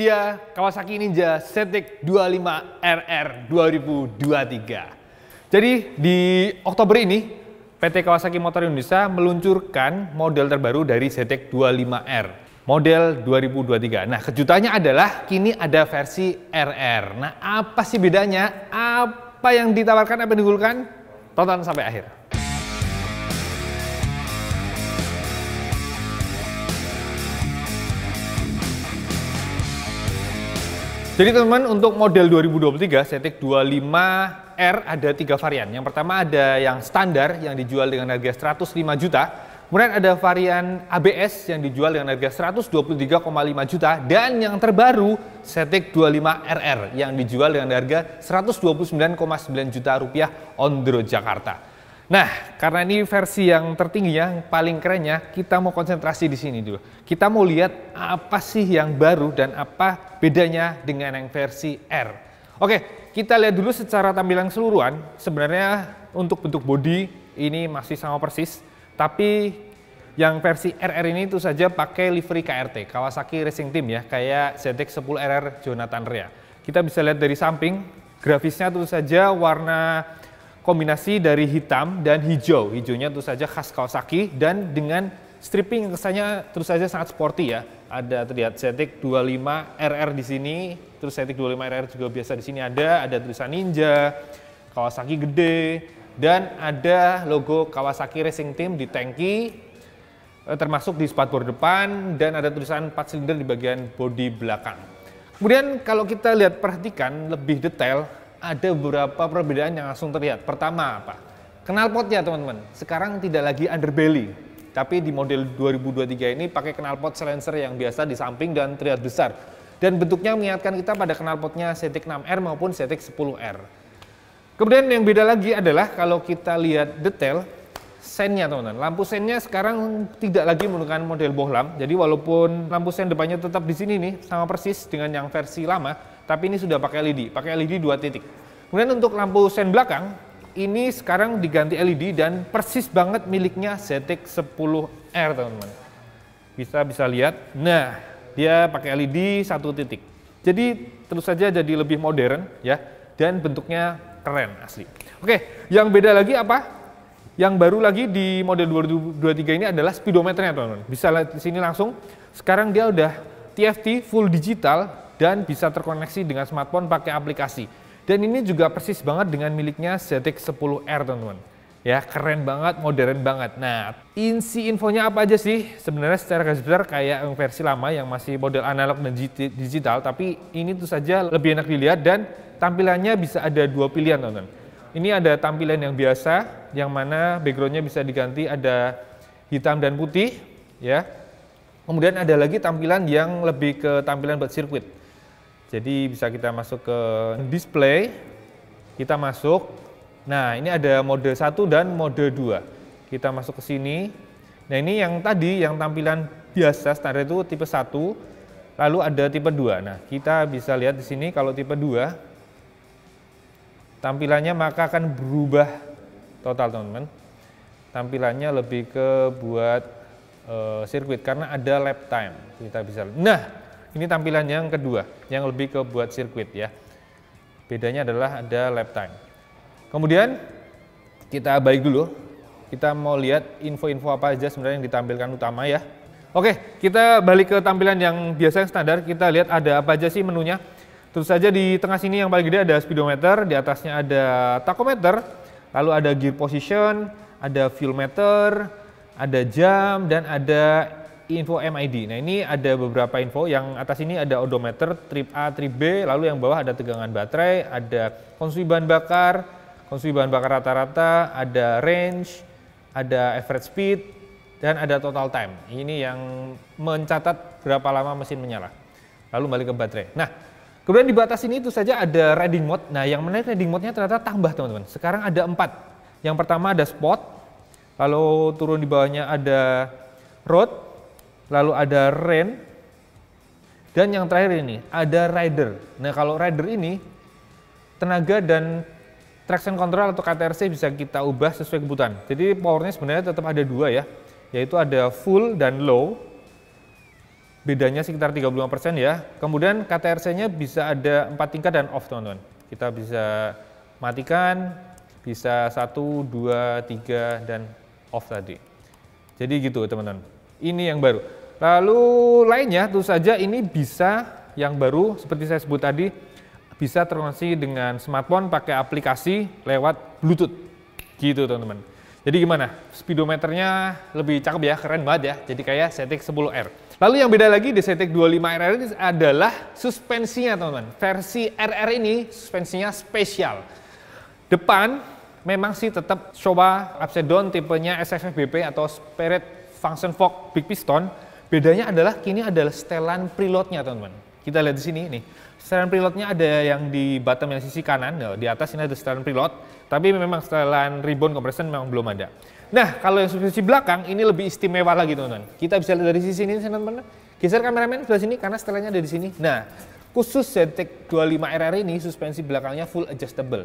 dia Kawasaki Ninja Cetik 25 RR 2023. Jadi di Oktober ini PT Kawasaki Motor Indonesia meluncurkan model terbaru dari Cetik 25R model 2023. Nah, kejutannya adalah kini ada versi RR. Nah, apa sih bedanya? Apa yang ditawarkan, apa yang digulkan? Tonton sampai akhir. Jadi teman-teman untuk model 2023 Cetik 25R ada tiga varian. Yang pertama ada yang standar yang dijual dengan harga 105 juta. Kemudian ada varian ABS yang dijual dengan harga 123,5 juta dan yang terbaru Cetik 25RR yang dijual dengan harga 129,9 juta rupiah on the road Jakarta. Nah, karena ini versi yang tertinggi ya, paling kerennya, kita mau konsentrasi di sini dulu. Kita mau lihat apa sih yang baru dan apa bedanya dengan yang versi R. Oke, kita lihat dulu secara tampilan keseluruhan. Sebenarnya untuk bentuk body ini masih sama persis, tapi yang versi RR ini itu saja pakai livery KRT, Kawasaki Racing Team ya, kayak ZX10 RR Jonathan Rea. Kita bisa lihat dari samping, grafisnya tentu saja warna kombinasi dari hitam dan hijau. Hijaunya tentu saja khas Kawasaki dan dengan stripping yang kesannya terus saja sangat sporty ya. Ada terlihat Cetik 25 RR di sini, terus Cetik 25 RR juga biasa di sini ada, ada tulisan Ninja, Kawasaki gede, dan ada logo Kawasaki Racing Team di tangki, eh, termasuk di spatbor depan, dan ada tulisan 4 silinder di bagian bodi belakang. Kemudian kalau kita lihat perhatikan lebih detail, ada beberapa perbedaan yang langsung terlihat. Pertama apa? Knalpotnya teman-teman, sekarang tidak lagi underbelly, tapi di model 2023 ini pakai knalpot silencer yang biasa di samping dan terlihat besar. Dan bentuknya mengingatkan kita pada knalpotnya CTX6R maupun CTX10R. Kemudian yang beda lagi adalah kalau kita lihat detail, sennya teman-teman. Lampu sennya sekarang tidak lagi menggunakan model bohlam. Jadi walaupun lampu sen depannya tetap di sini nih, sama persis dengan yang versi lama, tapi ini sudah pakai LED, pakai LED dua titik. Kemudian untuk lampu sen belakang, ini sekarang diganti LED dan persis banget miliknya Zetik 10R teman-teman. Bisa bisa lihat. Nah, dia pakai LED satu titik. Jadi terus saja jadi lebih modern ya dan bentuknya keren asli. Oke, yang beda lagi apa? Yang baru lagi di model 2023 ini adalah speedometernya teman-teman. Bisa lihat di sini langsung. Sekarang dia udah TFT full digital dan bisa terkoneksi dengan smartphone pakai aplikasi. Dan ini juga persis banget dengan miliknya ZX10R teman-teman. Ya, keren banget, modern banget. Nah, insi infonya apa aja sih? Sebenarnya secara garis besar kayak yang versi lama yang masih model analog dan digital, tapi ini tuh saja lebih enak dilihat dan tampilannya bisa ada dua pilihan teman-teman. Ini ada tampilan yang biasa, yang mana backgroundnya bisa diganti ada hitam dan putih, ya. Kemudian ada lagi tampilan yang lebih ke tampilan buat sirkuit. Jadi bisa kita masuk ke display, kita masuk. Nah, ini ada mode 1 dan mode 2. Kita masuk ke sini. Nah, ini yang tadi yang tampilan biasa standar itu tipe 1, lalu ada tipe 2. Nah, kita bisa lihat di sini kalau tipe 2 tampilannya maka akan berubah total, teman-teman. Tampilannya lebih ke buat eh, sirkuit uh, karena ada lap time. Kita bisa. Nah, ini tampilan yang kedua, yang lebih ke buat sirkuit ya. Bedanya adalah ada lap time. Kemudian kita balik dulu, kita mau lihat info-info apa aja sebenarnya yang ditampilkan utama ya. Oke, kita balik ke tampilan yang biasa yang standar, kita lihat ada apa aja sih menunya. Terus saja di tengah sini yang paling gede ada speedometer, di atasnya ada tachometer, lalu ada gear position, ada fuel meter, ada jam, dan ada info MID. Nah ini ada beberapa info, yang atas ini ada odometer, trip A, trip B, lalu yang bawah ada tegangan baterai, ada konsumsi bahan bakar, konsumsi bahan bakar rata-rata, ada range, ada average speed, dan ada total time. Ini yang mencatat berapa lama mesin menyala. Lalu balik ke baterai. Nah, kemudian di batas ini itu saja ada riding mode. Nah, yang menarik riding mode-nya ternyata tambah teman-teman. Sekarang ada empat. Yang pertama ada spot, lalu turun di bawahnya ada road, lalu ada rain, dan yang terakhir ini ada rider. Nah kalau rider ini tenaga dan traction control atau KTRC bisa kita ubah sesuai kebutuhan. Jadi powernya sebenarnya tetap ada dua ya, yaitu ada full dan low. Bedanya sekitar 35% ya. Kemudian KTRC-nya bisa ada empat tingkat dan off teman-teman. Kita bisa matikan, bisa satu, dua, tiga dan off tadi. Jadi gitu teman-teman. Ini yang baru. Lalu lainnya tentu saja ini bisa yang baru seperti saya sebut tadi bisa terkoneksi dengan smartphone pakai aplikasi lewat Bluetooth. Gitu teman-teman. Jadi gimana? Speedometernya lebih cakep ya, keren banget ya. Jadi kayak Cetek 10R. Lalu yang beda lagi di Cetek 25RR ini adalah suspensinya teman-teman. Versi RR ini suspensinya spesial. Depan memang sih tetap coba upside down tipenya SFFBP atau Spirit Function Fork Big Piston Bedanya adalah kini adalah setelan preloadnya teman-teman. Kita lihat di sini nih. Setelan preloadnya ada yang di bottom yang sisi kanan, nah, di atas ini ada setelan preload, tapi memang setelan ribbon compression memang belum ada. Nah, kalau yang sisi belakang ini lebih istimewa lagi teman-teman. Kita bisa lihat dari sisi ini teman-teman. Geser kameramen sebelah sini karena setelannya ada di sini. Nah, khusus Zentek 25RR ini suspensi belakangnya full adjustable.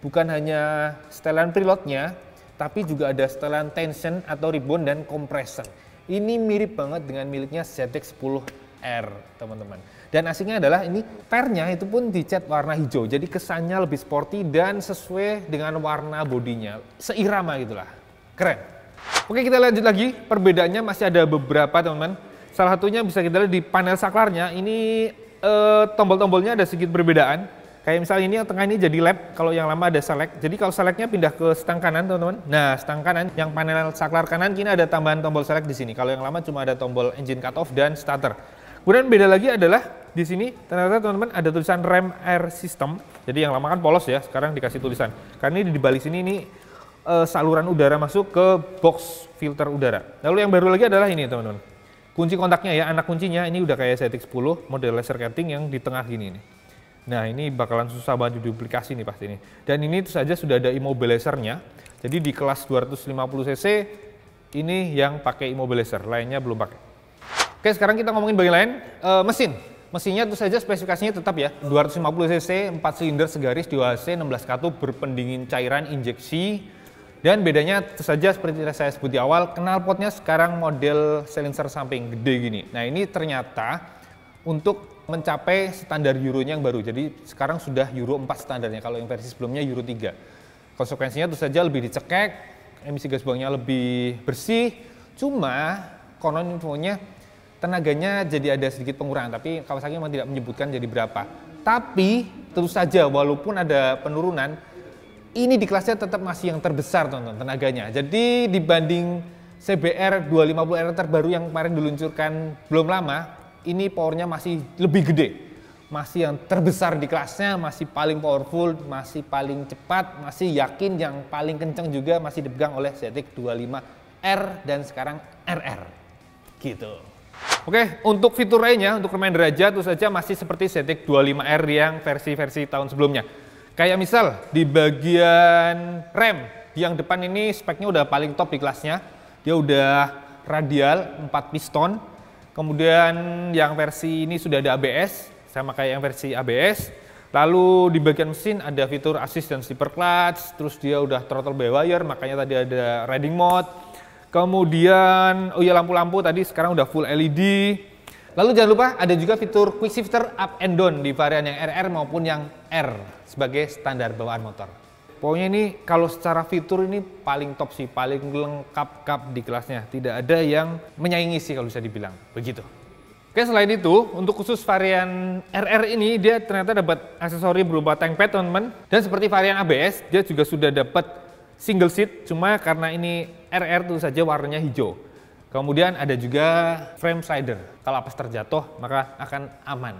Bukan hanya setelan preloadnya, tapi juga ada setelan tension atau ribbon dan compression. Ini mirip banget dengan miliknya ZX10R, teman-teman. Dan asiknya adalah ini pernya itu pun dicat warna hijau, jadi kesannya lebih sporty dan sesuai dengan warna bodinya. Seirama gitulah. Keren. Oke, kita lanjut lagi. Perbedaannya masih ada beberapa, teman-teman. Salah satunya bisa kita lihat di panel saklarnya. Ini eh, tombol-tombolnya ada sedikit perbedaan Kayak misalnya ini yang tengah ini jadi lab, kalau yang lama ada select. Jadi kalau selectnya pindah ke stang kanan teman-teman. Nah stang kanan yang panel saklar kanan kini ada tambahan tombol select di sini. Kalau yang lama cuma ada tombol engine cut off dan starter. Kemudian beda lagi adalah di sini ternyata teman-teman ada tulisan rem air system. Jadi yang lama kan polos ya, sekarang dikasih tulisan. Karena ini di balik sini ini eh, saluran udara masuk ke box filter udara. Lalu yang baru lagi adalah ini teman-teman. Kunci kontaknya ya, anak kuncinya ini udah kayak setik 10 model laser cutting yang di tengah gini nih. Nah ini bakalan susah banget diduplikasi nih pasti nih. Dan ini itu saja sudah ada immobilizernya. Jadi di kelas 250 cc ini yang pakai immobilizer, lainnya belum pakai. Oke sekarang kita ngomongin bagian lain, e, mesin. Mesinnya itu saja spesifikasinya tetap ya, 250 cc, 4 silinder segaris, dua AC, 16 katup berpendingin cairan, injeksi. Dan bedanya itu saja seperti yang saya sebut di awal, knalpotnya sekarang model silencer samping gede gini. Nah ini ternyata untuk mencapai standar euronya yang baru. Jadi sekarang sudah euro 4 standarnya, kalau yang versi sebelumnya euro 3. Konsekuensinya itu saja lebih dicekek, emisi gas buangnya lebih bersih, cuma konon infonya tenaganya jadi ada sedikit pengurangan, tapi Kawasaki memang tidak menyebutkan jadi berapa. Tapi terus saja walaupun ada penurunan, ini di kelasnya tetap masih yang terbesar tonton tenaganya. Jadi dibanding CBR 250R terbaru yang kemarin diluncurkan belum lama, ini powernya masih lebih gede masih yang terbesar di kelasnya, masih paling powerful, masih paling cepat, masih yakin yang paling kenceng juga masih dipegang oleh Zetik 25R dan sekarang RR. Gitu. Oke, untuk fitur lainnya, untuk remain derajat itu saja masih seperti Zetik 25R yang versi-versi tahun sebelumnya. Kayak misal di bagian rem, yang depan ini speknya udah paling top di kelasnya. Dia udah radial 4 piston, Kemudian yang versi ini sudah ada ABS, sama kayak yang versi ABS. Lalu di bagian mesin ada fitur assist dan slipper clutch, terus dia udah throttle by wire, makanya tadi ada riding mode. Kemudian, oh iya lampu-lampu tadi sekarang udah full LED. Lalu jangan lupa ada juga fitur quick shifter up and down di varian yang RR maupun yang R sebagai standar bawaan motor. Pokoknya ini kalau secara fitur ini paling top sih, paling lengkap kap di kelasnya. Tidak ada yang menyaingi sih kalau bisa dibilang. Begitu. Oke, selain itu, untuk khusus varian RR ini, dia ternyata dapat aksesori berupa tank teman-teman. Dan seperti varian ABS, dia juga sudah dapat single seat, cuma karena ini RR tentu saja warnanya hijau. Kemudian ada juga frame slider. Kalau pas terjatuh, maka akan aman.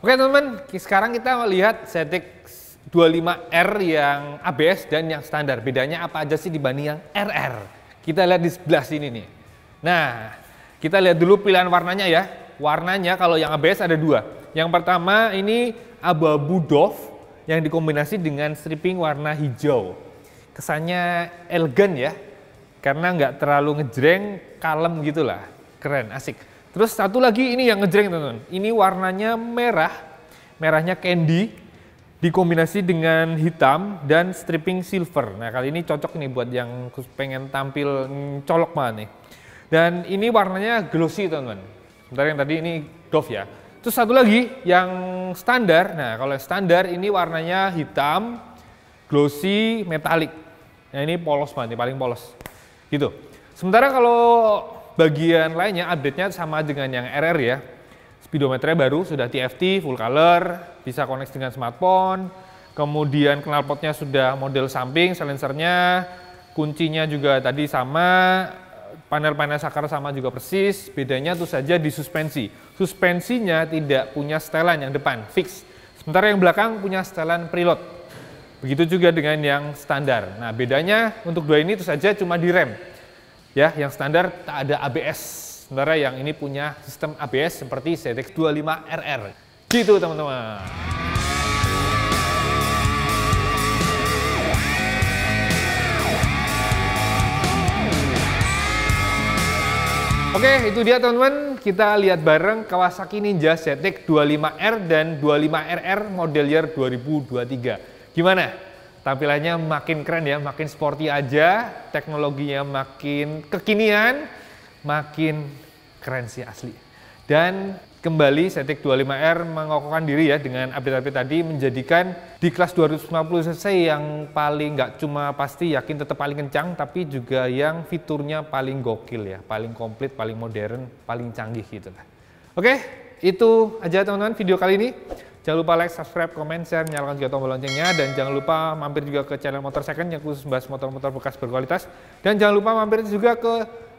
Oke teman-teman, sekarang kita lihat setik 25R yang ABS dan yang standar. Bedanya apa aja sih dibanding yang RR? Kita lihat di sebelah sini nih. Nah, kita lihat dulu pilihan warnanya ya. Warnanya kalau yang ABS ada dua. Yang pertama ini abu-abu Dove yang dikombinasi dengan stripping warna hijau. Kesannya elegan ya, karena nggak terlalu ngejreng, kalem gitulah. Keren, asik. Terus satu lagi ini yang ngejreng teman-teman. Ini warnanya merah, merahnya candy, dikombinasi dengan hitam dan stripping silver. Nah kali ini cocok nih buat yang pengen tampil colok banget nih. Dan ini warnanya glossy teman-teman. Bentar yang tadi ini doff ya. Terus satu lagi yang standar. Nah kalau yang standar ini warnanya hitam, glossy, metalik. Nah ini polos banget, paling polos. Gitu. Sementara kalau bagian lainnya update-nya sama dengan yang RR ya. Speedometernya baru, sudah TFT, full color, bisa koneksi dengan smartphone. Kemudian knalpotnya sudah model samping, silencernya, kuncinya juga tadi sama, panel-panel sakar sama juga persis, bedanya itu saja di suspensi. Suspensinya tidak punya setelan yang depan, fix. Sementara yang belakang punya setelan preload. Begitu juga dengan yang standar. Nah, bedanya untuk dua ini itu saja cuma di rem. Ya, yang standar tak ada ABS. Sementara yang ini punya sistem ABS seperti ZX25RR. Gitu teman-teman. Oke, itu dia teman-teman. Kita lihat bareng Kawasaki Ninja ZX 25R dan 25RR model year 2023. Gimana? Tampilannya makin keren ya, makin sporty aja, teknologinya makin kekinian, makin keren sih asli. Dan kembali Setik 25R mengokohkan diri ya dengan update-update tadi menjadikan di kelas 250 cc yang paling nggak cuma pasti yakin tetap paling kencang tapi juga yang fiturnya paling gokil ya, paling komplit, paling modern, paling canggih gitu lah. Oke, itu aja teman-teman video kali ini. Jangan lupa like, subscribe, comment share, nyalakan juga tombol loncengnya dan jangan lupa mampir juga ke channel Motor Second yang khusus bahas motor-motor bekas berkualitas dan jangan lupa mampir juga ke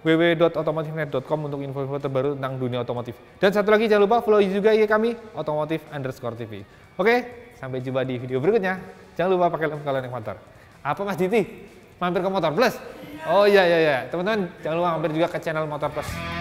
www.otomotifnet.com untuk info-info terbaru tentang dunia otomotif. Dan satu lagi jangan lupa follow juga IG kami, otomotif underscore TV. Oke, sampai jumpa di video berikutnya. Jangan lupa pakai lem kalian yang motor. Apa Mas Diti? Mampir ke Motor Plus? Oh iya, iya, iya. Teman-teman, jangan lupa mampir juga ke channel Motor Plus.